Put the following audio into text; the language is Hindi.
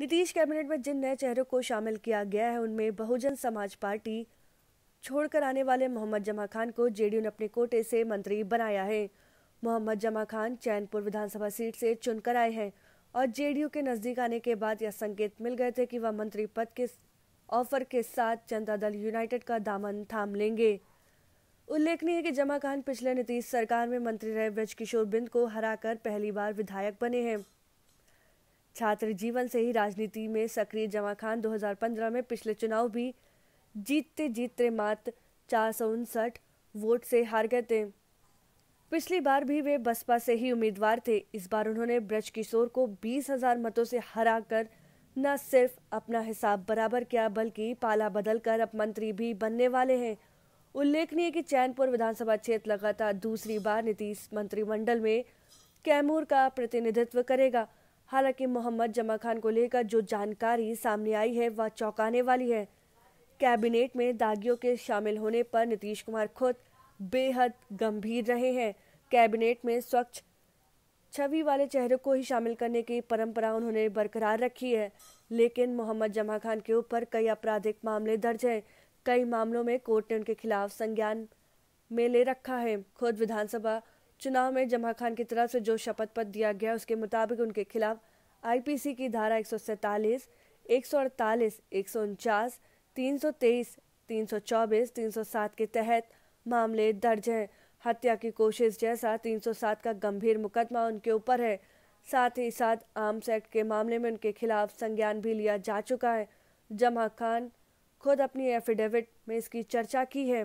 नीतीश कैबिनेट में जिन नए चेहरों को शामिल किया गया है उनमें बहुजन समाज पार्टी छोड़कर आने वाले मोहम्मद जमा खान को जेडीयू ने अपने कोटे से मंत्री बनाया है मोहम्मद जमा खान चैनपुर विधानसभा सीट से चुनकर आए हैं और जेडीयू के नजदीक आने के बाद यह संकेत मिल गए थे कि वह मंत्री पद के ऑफर के साथ जनता दल यूनाइटेड का दामन थाम लेंगे उल्लेखनीय है कि जमा खान पिछले नीतीश सरकार में मंत्री रहे ब्रजकिशोर बिंद को हराकर पहली बार विधायक बने हैं छात्र जीवन से ही राजनीति में सक्रिय जमा खान 2015 में पिछले चुनाव भी जीतते जीतते मात्र चार वोट से हार गए थे पिछली बार भी वे बसपा से ही उम्मीदवार थे इस बार उन्होंने ब्रज किशोर को बीस हजार मतों से हरा कर न सिर्फ अपना हिसाब बराबर किया बल्कि पाला बदल कर अब मंत्री भी बनने वाले हैं उल्लेखनीय कि चैनपुर विधानसभा क्षेत्र लगातार दूसरी बार नीतीश मंत्रिमंडल में कैमूर का प्रतिनिधित्व करेगा हालांकि मोहम्मद जमा खान को लेकर जो जानकारी सामने आई है वह चौंकाने वाली है कैबिनेट में दागियों के शामिल होने पर नीतीश कुमार खुद बेहद गंभीर रहे हैं कैबिनेट में स्वच्छ छवि वाले चेहरे को ही शामिल करने की परंपरा उन्होंने बरकरार रखी है लेकिन मोहम्मद जमा खान के ऊपर कई आपराधिक मामले दर्ज हैं कई मामलों में कोर्ट ने उनके खिलाफ संज्ञान में ले रखा है खुद विधानसभा चुनाव में जमा खान की तरफ से जो शपथ पत्र दिया गया उसके मुताबिक उनके खिलाफ आईपीसी की धारा एक सौ सैतालीस एक सौ अड़तालीस एक सौ उनचास तीन सौ तेईस तीन सौ चौबीस तीन सौ सात के तहत मामले दर्ज हैं हत्या की कोशिश जैसा तीन सौ सात का गंभीर मुकदमा उनके ऊपर है साथ ही साथ आर्म्स एक्ट के मामले में उनके खिलाफ संज्ञान भी लिया जा चुका है जमा खान खुद अपनी एफिडेविट में इसकी चर्चा की है